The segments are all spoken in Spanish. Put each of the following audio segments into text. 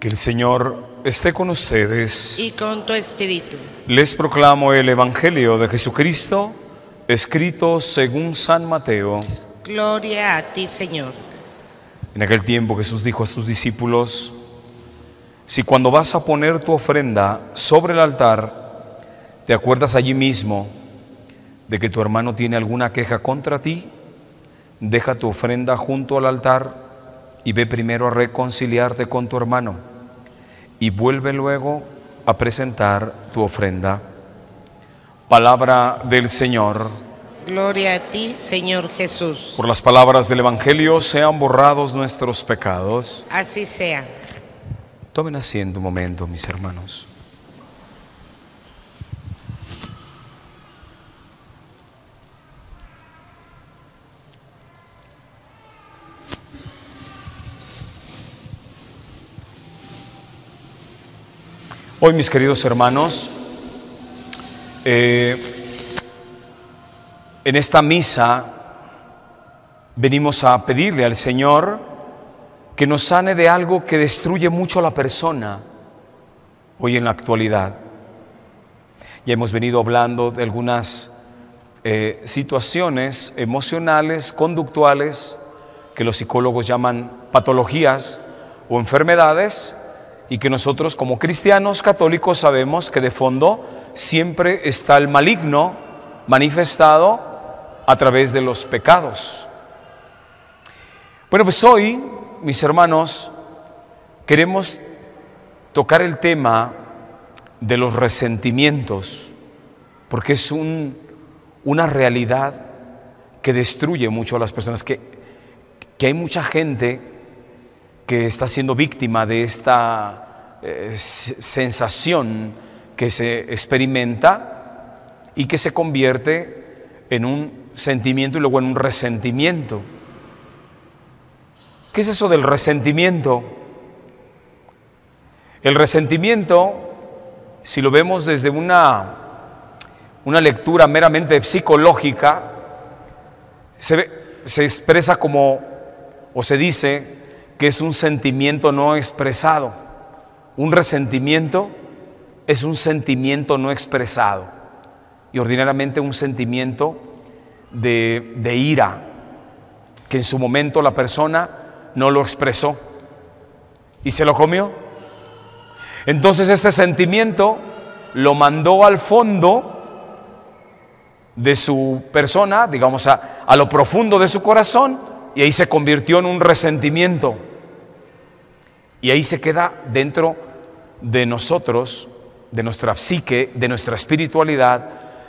Que el Señor esté con ustedes. Y con tu espíritu. Les proclamo el Evangelio de Jesucristo, escrito según San Mateo. Gloria a ti, Señor. En aquel tiempo Jesús dijo a sus discípulos, si cuando vas a poner tu ofrenda sobre el altar, te acuerdas allí mismo de que tu hermano tiene alguna queja contra ti, deja tu ofrenda junto al altar y ve primero a reconciliarte con tu hermano y vuelve luego a presentar tu ofrenda. Palabra del Señor. Gloria a ti, Señor Jesús. Por las palabras del Evangelio sean borrados nuestros pecados. Así sea. Tomen asiento un momento, mis hermanos. Hoy, mis queridos hermanos, eh, en esta misa venimos a pedirle al Señor que nos sane de algo que destruye mucho a la persona hoy en la actualidad. Ya hemos venido hablando de algunas eh, situaciones emocionales, conductuales, que los psicólogos llaman patologías o enfermedades y que nosotros como cristianos católicos sabemos que de fondo siempre está el maligno manifestado a través de los pecados. Bueno, pues hoy, mis hermanos, queremos tocar el tema de los resentimientos, porque es un, una realidad que destruye mucho a las personas, que, que hay mucha gente que está siendo víctima de esta eh, sensación que se experimenta y que se convierte en un sentimiento y luego en un resentimiento. ¿Qué es eso del resentimiento? El resentimiento, si lo vemos desde una, una lectura meramente psicológica, se expresa como, o se dice, que es un sentimiento no expresado. Un resentimiento es un sentimiento no expresado. Y ordinariamente un sentimiento de, ira, que en su momento la persona no lo expresó y se lo comió. Entonces ese sentimiento lo mandó al fondo de su persona, digamos a, a, lo profundo de su corazón, y ahí se convirtió en un resentimiento. Y ahí se queda dentro de nosotros, de nuestra psique, de nuestra espiritualidad,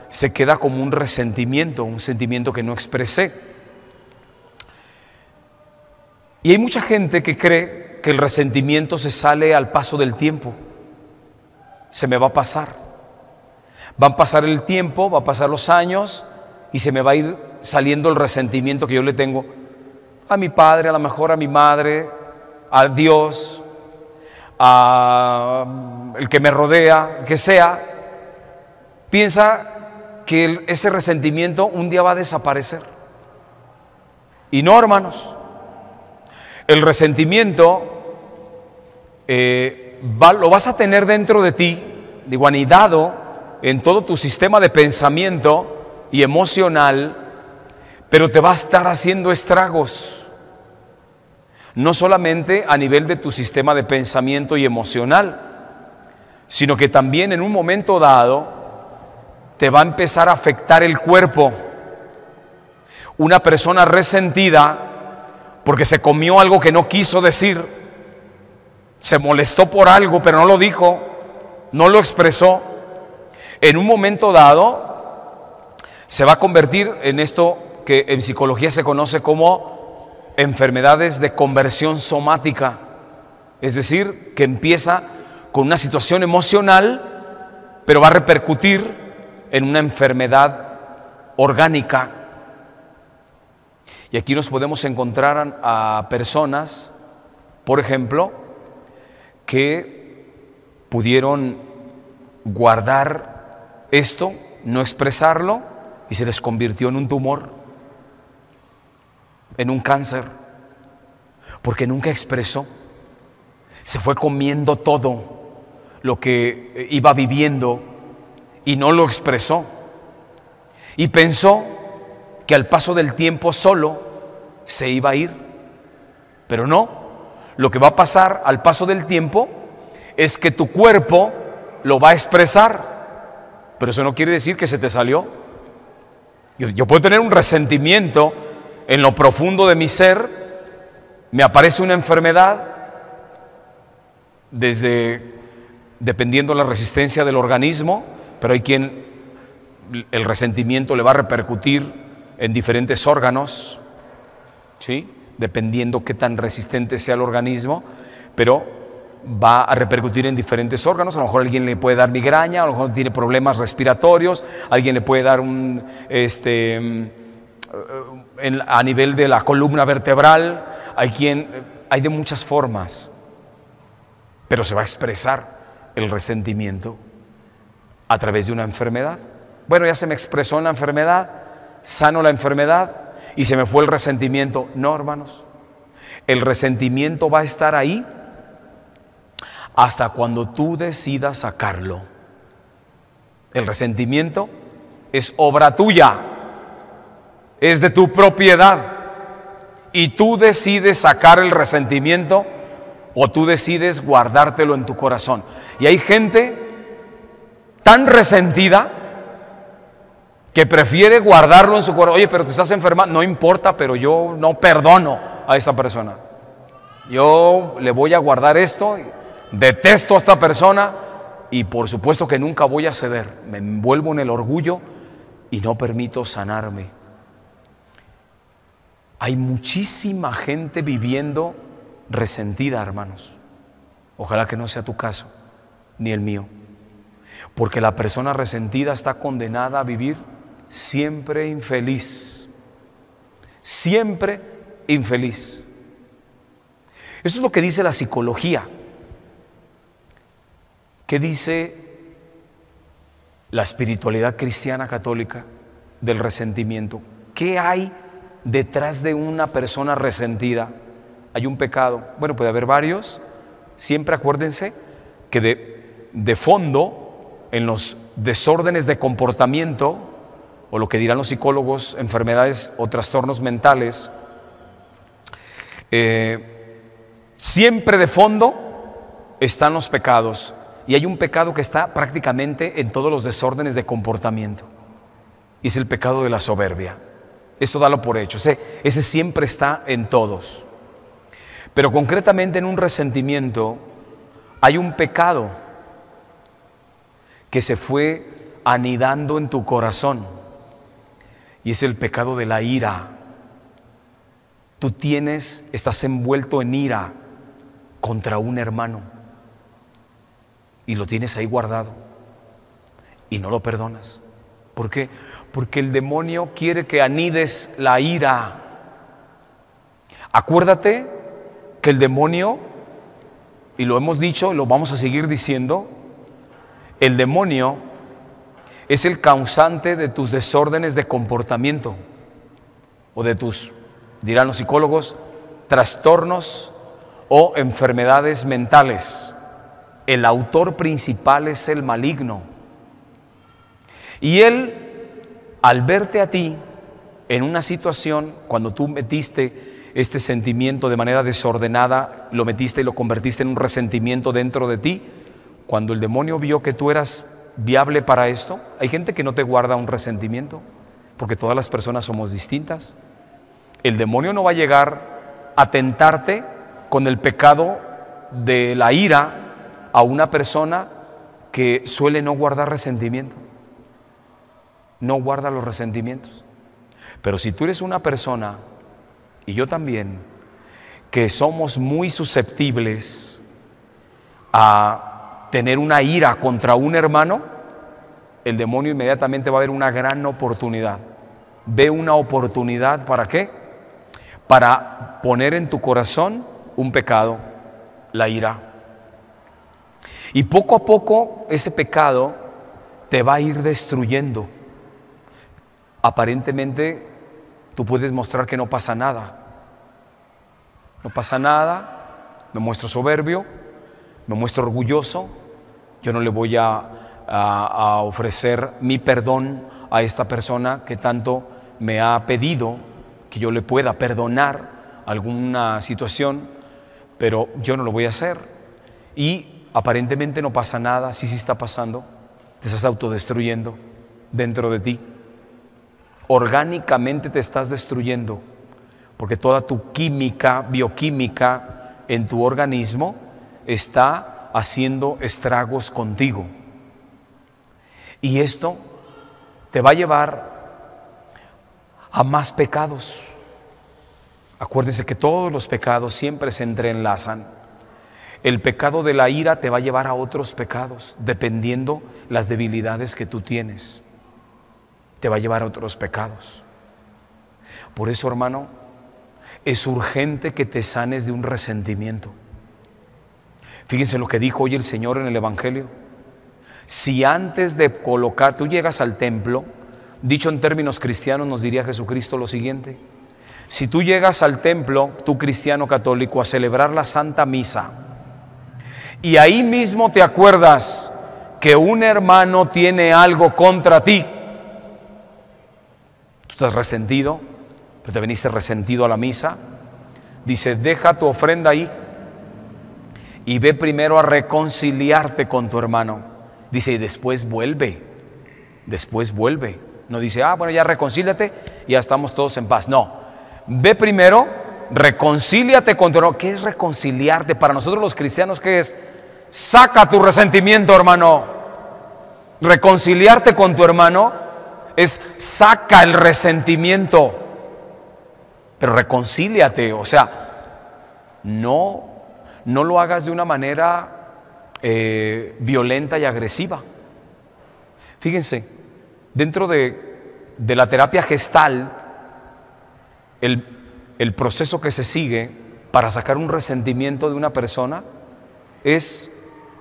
se queda como un resentimiento, un sentimiento que no expresé. Y hay mucha gente que cree que el resentimiento se sale al paso del tiempo. Se me va a pasar. Van a pasar el tiempo, va a pasar los años y se me va a ir saliendo el resentimiento que yo le tengo a mi padre, a lo mejor a mi madre, a Dios, a mm, el que me rodea, que sea, piensa que ese resentimiento un día va a desaparecer. Y no, hermanos, el resentimiento eh, lo vas a tener dentro de ti, digo, anidado en todo tu sistema de pensamiento y emocional, pero te va a estar haciendo estragos no solamente a nivel de tu sistema de pensamiento y emocional, sino que también en un momento dado te va a empezar a afectar el cuerpo. Una persona resentida porque se comió algo que no quiso decir, se molestó por algo pero no lo dijo, no lo expresó, en un momento dado se va a convertir en esto que en psicología se conoce como enfermedades de conversión somática, es decir, que empieza con una situación emocional, pero va a repercutir en una enfermedad orgánica. Y aquí nos podemos encontrar a personas, por ejemplo, que pudieron guardar esto, no expresarlo, y se les convirtió en un tumor en un cáncer, porque nunca expresó. Se fue comiendo todo lo que eh, iba viviendo y no lo expresó. Y pensó que al paso del tiempo solo se iba a ir. Pero no, lo que va a pasar al paso del tiempo es que tu cuerpo lo va a expresar. Pero eso no quiere decir que se te salió. Yo, puedo tener un resentimiento en lo profundo de mi ser, me aparece una enfermedad, desde, dependiendo la resistencia del organismo, pero hay quien el resentimiento le va a repercutir en diferentes órganos, ¿sí? dependiendo qué tan resistente sea el organismo, pero va a repercutir en diferentes órganos. A lo mejor alguien le puede dar migraña, a lo mejor tiene problemas respiratorios, alguien le puede dar un, este, eh, a nivel de la columna vertebral, hay quien, eh, hay de muchas formas, pero se va a expresar el resentimiento a través de una enfermedad. Bueno, ya se me expresó una enfermedad, sano la enfermedad y se me fue el resentimiento. No, hermanos, el resentimiento va a estar ahí hasta cuando tú decidas sacarlo. El resentimiento es obra tuya es de tu propiedad. Y tú decides sacar el resentimiento o tú decides guardártelo en tu corazón. Y hay gente tan resentida que prefiere guardarlo en su corazón. Oye, pero te estás enferma no importa, pero yo no perdono a esta persona. Yo le voy a guardar esto, detesto a esta persona y por supuesto que nunca voy a ceder. Me envuelvo en el orgullo y no permito sanarme. Hay muchísima gente viviendo resentida, hermanos. Ojalá que no sea tu caso, ni el mío. Porque la persona resentida está condenada a vivir siempre infeliz. Siempre infeliz. Eso es lo que dice la psicología. ¿Qué dice la espiritualidad cristiana católica del resentimiento? ¿Qué hay? detrás de una persona resentida hay un pecado. Bueno, puede haber varios. Siempre acuérdense que de, fondo, en los desórdenes de comportamiento, o lo que dirán los psicólogos, enfermedades o trastornos mentales, eh, siempre de fondo están los pecados. Y hay un pecado que está prácticamente en todos los desórdenes de comportamiento. Y es el pecado de la soberbia. Eso dalo por hecho. Ese, ese siempre está en todos. Pero concretamente en un resentimiento hay un pecado que se fue anidando en tu corazón. Y es el pecado de la ira. Tú tienes, estás envuelto en ira contra un hermano. Y lo tienes ahí guardado. Y no lo perdonas. ¿Por qué? Porque el demonio quiere que anides la ira. Acuérdate que el demonio, y lo hemos dicho y lo vamos a seguir diciendo, el demonio es el causante de tus desórdenes de comportamiento o de tus, dirán los psicólogos, trastornos o enfermedades mentales. El autor principal es el maligno. Y él al verte a ti en una situación, cuando tú metiste este sentimiento de manera desordenada, lo metiste y lo convertiste en un resentimiento dentro de ti, cuando el demonio vio que tú eras viable para esto, hay gente que no te guarda un resentimiento, porque todas las personas somos distintas. El demonio no va a llegar a tentarte con el pecado de la ira a una persona que suele no guardar resentimiento no guarda los resentimientos. Pero si tú eres una persona, y yo también, que somos muy susceptibles a tener una ira contra un hermano, el demonio inmediatamente va a ver una gran oportunidad. Ve una oportunidad para qué? Para poner en tu corazón un pecado, la ira. Y poco a poco ese pecado te va a ir destruyendo aparentemente tú puedes mostrar que no pasa nada. No pasa nada, me muestro soberbio, me muestro orgulloso, yo no le voy a, ofrecer mi perdón a esta persona que tanto me ha pedido que yo le pueda perdonar alguna situación, pero yo no lo voy a hacer. Y aparentemente no pasa nada, sí, sí está pasando, te estás autodestruyendo dentro de ti orgánicamente te estás destruyendo, porque toda tu química, bioquímica en tu organismo está haciendo estragos contigo. Y esto te va a llevar a más pecados. Acuérdense que todos los pecados siempre se entrelazan. El pecado de la ira te va a llevar a otros pecados, dependiendo las debilidades que tú tienes te va a llevar a otros pecados. Por eso, hermano, es urgente que te sanes de un resentimiento. Fíjense lo que dijo hoy el Señor en el Evangelio. Si antes de colocar, tú llegas al templo, dicho en términos cristianos, nos diría Jesucristo lo siguiente. Si tú llegas al templo, tú cristiano católico, a celebrar la Santa Misa, y ahí mismo te acuerdas que un hermano tiene algo contra ti, Tú estás resentido, pero te veniste resentido a la misa. Dice, deja tu ofrenda ahí y ve primero a reconciliarte con tu hermano. Dice, y después vuelve, después vuelve. No dice, ah, bueno, ya reconcíliate y ya estamos todos en paz. No, ve primero, reconcíliate con tu hermano. ¿Qué es reconciliarte? Para nosotros los cristianos, ¿qué es? Saca tu resentimiento, hermano. Reconciliarte con tu hermano es saca el resentimiento, pero reconcíliate, o sea, no, no lo hagas de una manera eh, violenta y agresiva. Fíjense, dentro de, de la terapia gestal, el, el proceso que se sigue para sacar un resentimiento de una persona es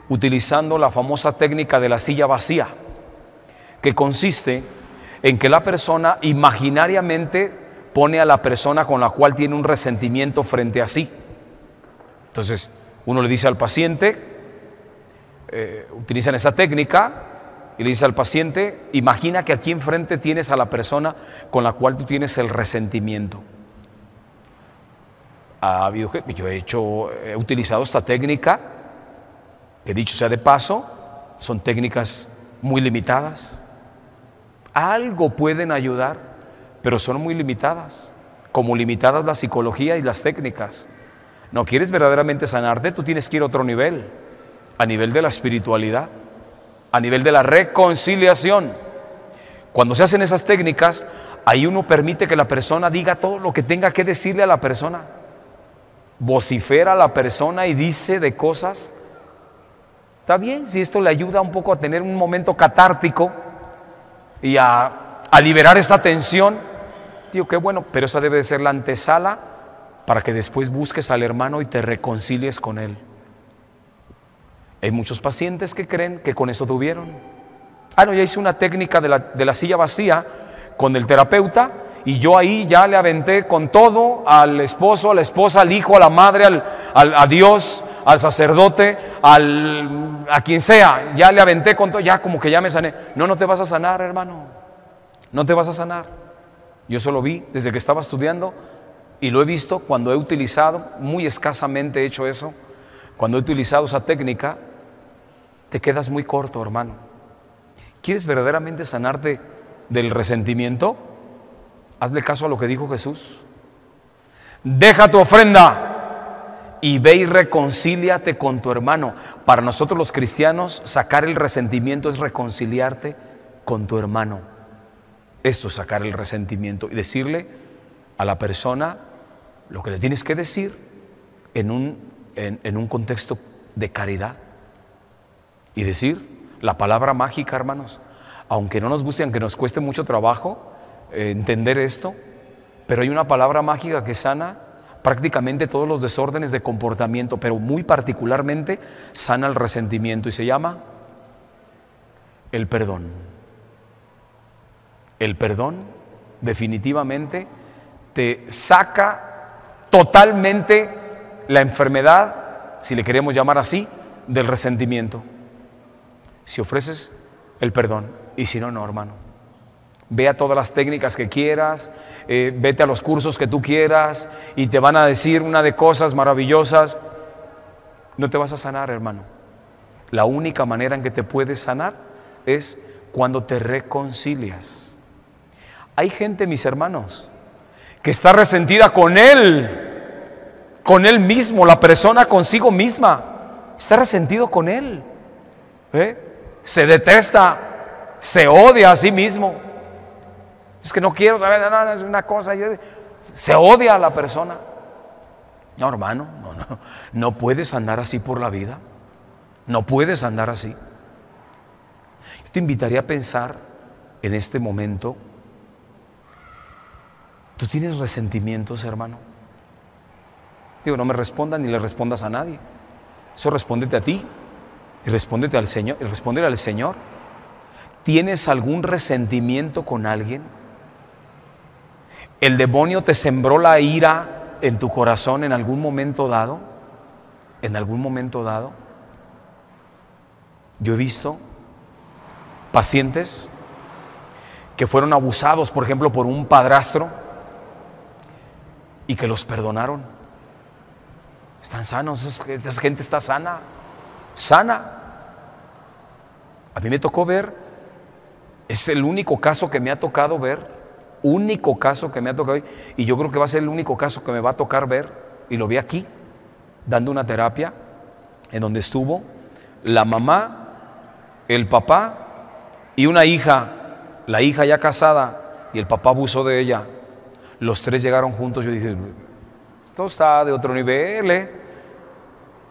utilizando la famosa técnica de la silla vacía, que consiste en que la persona imaginariamente pone a la persona con la cual tiene un resentimiento frente a sí. Entonces, uno le dice al paciente, eh, utilizan esta técnica, y le dice al paciente, imagina que aquí enfrente tienes a la persona con la cual tú tienes el resentimiento. Ha habido, yo he hecho, he utilizado esta técnica, que dicho sea de paso, son técnicas muy limitadas, algo pueden ayudar, pero son muy limitadas, como limitadas la psicología y las técnicas. No quieres verdaderamente sanarte, tú tienes que ir a otro nivel, a nivel de la espiritualidad, a nivel de la reconciliación. Cuando se hacen esas técnicas, ahí uno permite que la persona diga todo lo que tenga que decirle a la persona. Vocifera a la persona y dice de cosas. Está bien, si esto le ayuda un poco a tener un momento catártico, y a, liberar esa tensión, digo, que bueno, pero esa debe de ser la antesala para que después busques al hermano y te reconcilies con él. Hay muchos pacientes que creen que con eso tuvieron. Ah, no, ya hice una técnica de la, de la silla vacía con el terapeuta y yo ahí ya le aventé con todo al esposo, a la esposa, al hijo, a la madre, a Dios, al sacerdote, a quien sea. Ya le aventé con todo, ya como que ya me sané. No, no te vas a sanar, hermano. No te vas a sanar. Yo eso lo vi desde que estaba estudiando y lo he visto cuando he utilizado, muy escasamente he hecho eso, cuando he utilizado esa técnica, te quedas muy corto, hermano. ¿Quieres verdaderamente sanarte del resentimiento? Hazle caso a lo que dijo Jesús. Deja tu ofrenda y ve y reconcíliate con tu hermano. Para nosotros los cristianos, sacar el resentimiento es reconciliarte con tu hermano. Esto es sacar el resentimiento y decirle a la persona lo que le tienes que decir en un, contexto de caridad. Y decir la palabra mágica, hermanos, aunque no nos guste, aunque nos cueste mucho trabajo eh, entender esto, pero hay una palabra mágica que sana prácticamente todos los desórdenes de comportamiento, pero muy particularmente sana el resentimiento y se llama el perdón. El perdón definitivamente te saca totalmente la enfermedad, si le queremos llamar así, del resentimiento. Si ofreces el perdón y si no, no, hermano. Ve a todas las técnicas que quieras, eh, vete a los cursos que tú quieras y te van a decir una de cosas maravillosas. No te vas a sanar, hermano. La única manera en que te puedes sanar es cuando te reconcilias. Hay gente, mis hermanos, que está resentida con él, con él mismo, la persona consigo misma. Está resentido con él. ¿eh? Se detesta, se odia a sí mismo. Es que no quiero saber, no, no, es una cosa. se odia a la persona. No, hermano, no, no. No puedes andar así por la vida. No puedes andar así. Yo te invitaría a pensar en este momento. ¿Tú tienes resentimientos, hermano? Digo, no me respondas ni le respondas a nadie. Eso respóndete a ti y respóndete al Señor, y al Señor. ¿Tienes algún resentimiento con alguien? ¿El demonio te sembró la ira en tu corazón en algún momento dado? ¿En algún momento dado? Yo he visto pacientes que fueron abusados, por ejemplo, por un padrastro y que los perdonaron. Están sanos, esa gente está sana, sana. A mí me tocó ver, es el único caso que me ha tocado ver único caso que me ha tocado y yo creo que va a ser el único caso que me va a tocar ver, y lo vi aquí, dando una terapia, en donde estuvo la mamá, el papá y una hija, la hija ya casada, y el papá abusó de ella. Los tres llegaron juntos, yo dije, esto está de otro nivel, ¿eh?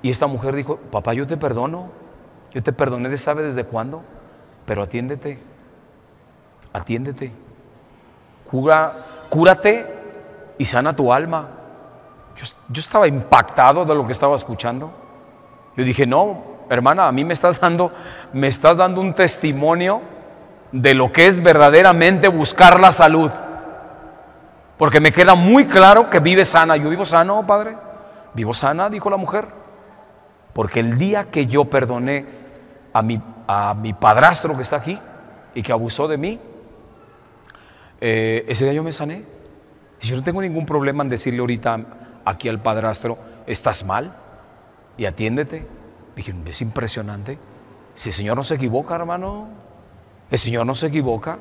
Y esta mujer dijo, papá, yo te perdono, yo te perdoné de sabe desde cuándo, pero atiéndete, atiéndete cúrate y sana tu alma. Yo, estaba impactado de lo que estaba escuchando. Yo dije, no, hermana, a mí me estás dando, me estás dando un testimonio de lo que es verdaderamente buscar la salud. Porque me queda muy claro que vive sana. Yo vivo sano, padre. Vivo sana, dijo la mujer. Porque el día que yo perdoné a mi, a mi padrastro que está aquí y que abusó de mí, eh, ese día yo me sané. Yo no tengo ningún problema en decirle ahorita aquí al padrastro, estás mal y atiéndete. Dije, es impresionante. Si el Señor no se equivoca, hermano, el Señor no se equivoca.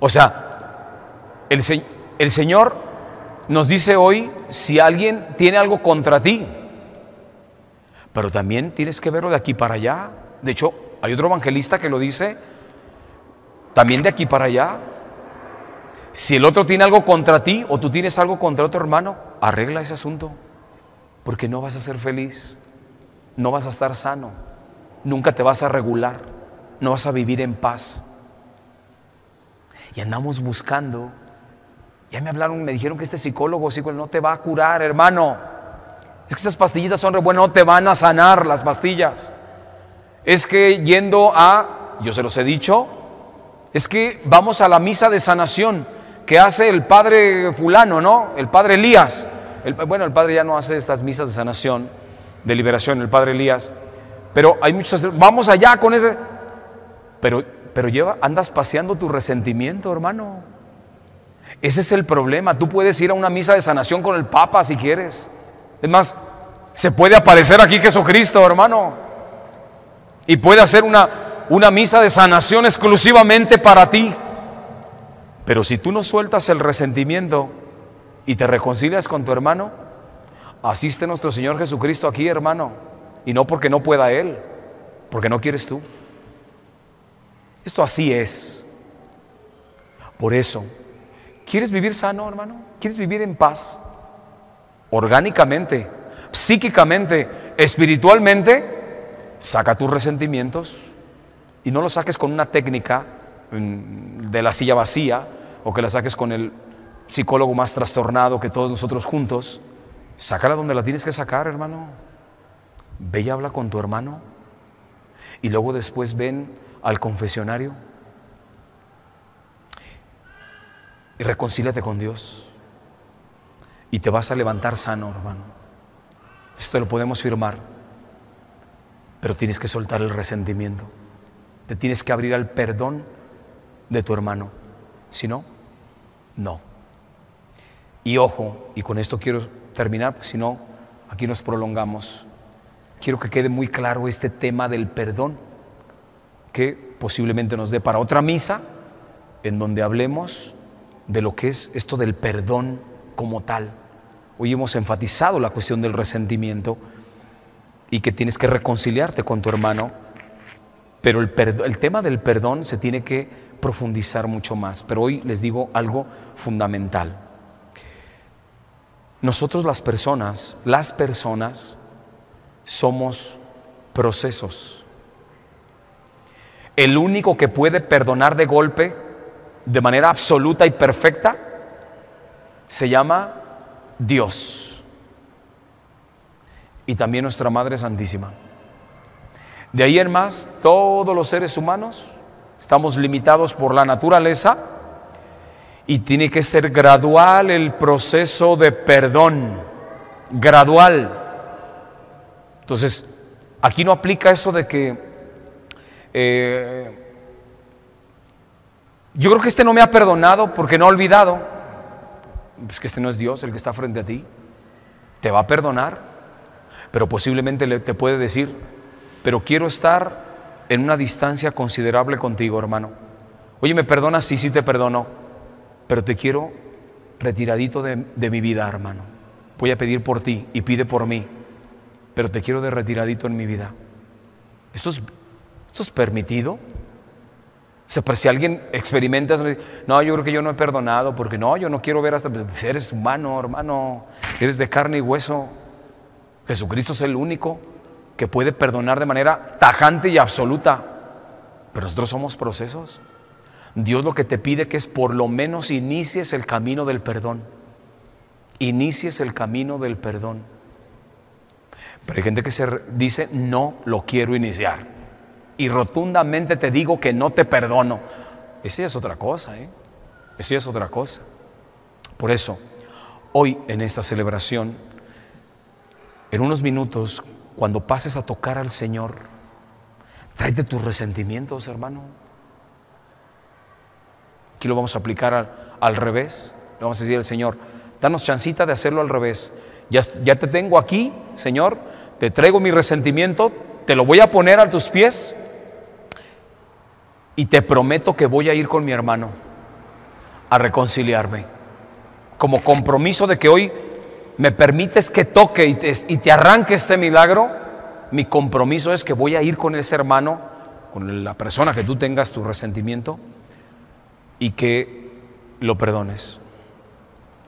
O sea, el, el Señor nos dice hoy si alguien tiene algo contra ti, pero también tienes que verlo de aquí para allá. De hecho, hay otro evangelista que lo dice también de aquí para allá. Si el otro tiene algo contra ti o tú tienes algo contra otro hermano, arregla ese asunto, porque no vas a ser feliz, no vas a estar sano, nunca te vas a regular, no vas a vivir en paz. Y andamos buscando, ya me hablaron, me dijeron que este psicólogo, psicólogo no te va a curar, hermano. Es que esas pastillitas son re no te van a sanar las pastillas. Es que yendo a, yo se los he dicho, es que vamos a la misa de sanación que hace el padre fulano, ¿no? El padre Elías. bueno, el padre ya no hace estas misas de sanación, de liberación, el padre Elías. Pero hay muchas. vamos allá con ese. Pero, pero lleva, andas paseando tu resentimiento, hermano. Ese es el problema. Tú puedes ir a una misa de sanación con el Papa si quieres. Es más, se puede aparecer aquí Jesucristo, hermano. Y puede hacer una, una misa de sanación exclusivamente para ti. Pero si tú no sueltas el resentimiento y te reconcilias con tu hermano, asiste nuestro Señor Jesucristo aquí, hermano. Y no porque no pueda Él, porque no quieres tú. Esto así es. Por eso, ¿quieres vivir sano, hermano? ¿Quieres vivir en paz? Orgánicamente, psíquicamente, espiritualmente, saca tus resentimientos y no los saques con una técnica de la silla vacía o que la saques con el psicólogo más trastornado que todos nosotros juntos. Sácala donde la tienes que sacar, hermano. Ve y habla con tu hermano. Y luego después ven al confesionario. Y reconcílate con Dios. Y te vas a levantar sano, hermano. Esto lo podemos firmar. Pero tienes que soltar el resentimiento. Te tienes que abrir al perdón de tu hermano. Si no, no. Y ojo, y con esto quiero terminar, si no, aquí nos prolongamos. Quiero que quede muy claro este tema del perdón, que posiblemente nos dé para otra misa, en donde hablemos de lo que es esto del perdón como tal. Hoy hemos enfatizado la cuestión del resentimiento y que tienes que reconciliarte con tu hermano pero el, tema del perdón se tiene que profundizar mucho más. Pero hoy les digo algo fundamental. Nosotros las personas, las personas, somos procesos. El único que puede perdonar de golpe, de manera absoluta y perfecta, se llama Dios. Y también nuestra Madre Santísima. De ahí en más, todos los seres humanos estamos limitados por la naturaleza y tiene que ser gradual el proceso de perdón, gradual. Entonces, aquí no aplica eso de que... Eh, yo creo que este no me ha perdonado porque no ha olvidado. Es que este no es Dios el que está frente a ti. Te va a perdonar, pero posiblemente te puede decir, pero quiero estar en una distancia considerable contigo, hermano. Oye, ¿me perdonas? Sí, sí te perdono, pero te quiero retiradito de, mi vida, hermano. Voy a pedir por ti y pide por mí, pero te quiero de retiradito en mi vida. ¿Esto es, esto es permitido? O sea, si alguien experimenta, no, yo creo que yo no he perdonado, porque no, yo no quiero ver hasta, pues eres humano, hermano, eres de carne y hueso. Jesucristo es el único que puede perdonar de manera tajante y absoluta. Pero nosotros somos procesos. Dios lo que te pide que es por lo menos inicies el camino del perdón. Inicies el camino del perdón. Pero hay gente que se dice, no lo quiero iniciar. Y rotundamente te digo que no te perdono. Esa es otra cosa, ¿eh? Esa es otra cosa. Por eso, hoy en esta celebración, en unos minutos, cuando pases a tocar al Señor, tráete tus resentimientos, hermano. Aquí lo vamos a aplicar al, revés. Le vamos a decir al Señor, danos chancita de hacerlo al revés. Ya, ya te tengo aquí, Señor, te traigo mi resentimiento, te lo voy a poner a tus pies y te prometo que voy a ir con mi hermano a reconciliarme. Como compromiso de que hoy me permites que toque y te, arranque este milagro, mi compromiso es que voy a ir con ese hermano, con la persona que tú tengas tu resentimiento, y que lo perdones.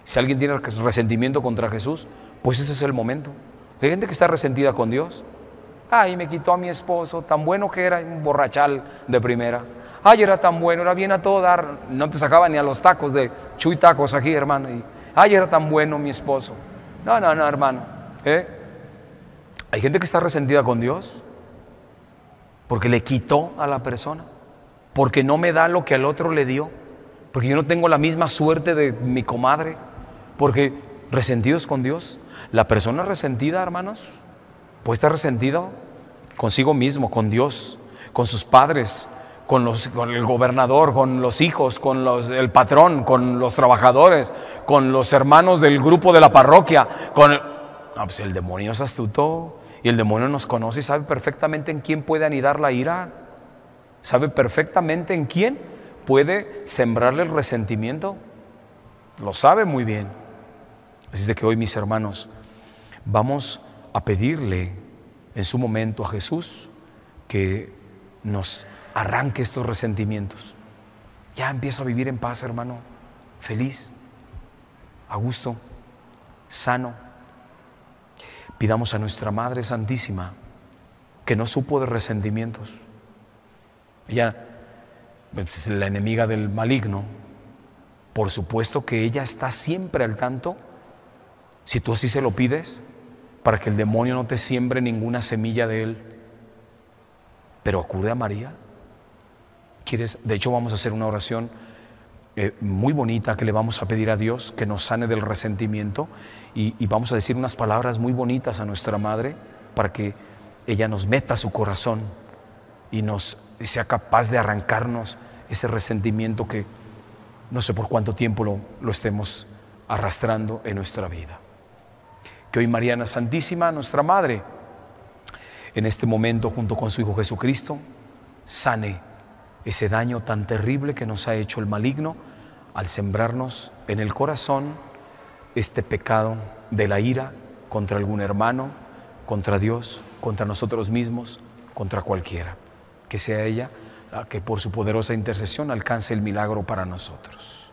Si alguien tiene resentimiento contra Jesús, pues ese es el momento. Hay gente que está resentida con Dios. Ay, me quitó a mi esposo, tan bueno que era, un borrachal de primera. Ay, era tan bueno, era bien a todo dar. No te sacaba ni a los tacos de chuy tacos aquí, hermano. ay, era tan bueno mi esposo. No, no, no, hermano. Hay gente que está resentida con Dios porque le quitó a la persona, porque no me da lo que al otro le dio, porque yo no tengo la misma suerte de mi comadre, porque resentidos con Dios. La persona resentida, hermanos, puede estar resentido consigo mismo, con Dios, con sus padres, con, el gobernador, con los hijos, con el patrón, con los trabajadores, con los hermanos del grupo de la parroquia. Con el, pues, el demonio es astuto y el demonio nos conoce y sabe perfectamente en quién puede anidar la ira. Sabe perfectamente en quién puede sembrarle el resentimiento. Lo sabe muy bien. Así es de que hoy, mis hermanos, vamos a pedirle en su momento a Jesús que nos arranque estos resentimientos. Ya empieza a vivir en paz, hermano, feliz, a gusto, sano. Pidamos a nuestra Madre Santísima que no supo de resentimientos. Ella pues, es la enemiga del maligno. Por supuesto que ella está siempre al tanto, si tú así se lo pides, para que el demonio no te siembre ninguna semilla de él. Pero acude a María. De hecho, vamos a hacer una oración eh, muy bonita que le vamos a pedir a Dios que nos sane del resentimiento y, vamos a decir unas palabras muy bonitas a nuestra madre para que ella nos meta su corazón y nos sea capaz de arrancarnos ese resentimiento que no sé por cuánto tiempo lo, lo estemos arrastrando en nuestra vida. Que hoy Mariana Santísima, nuestra Madre, en este momento junto con su Hijo Jesucristo, sane ese daño tan terrible que nos ha hecho el maligno al sembrarnos en el corazón este pecado de la ira contra algún hermano, contra Dios, contra nosotros mismos, contra cualquiera. Que sea ella la que por su poderosa intercesión alcance el milagro para nosotros.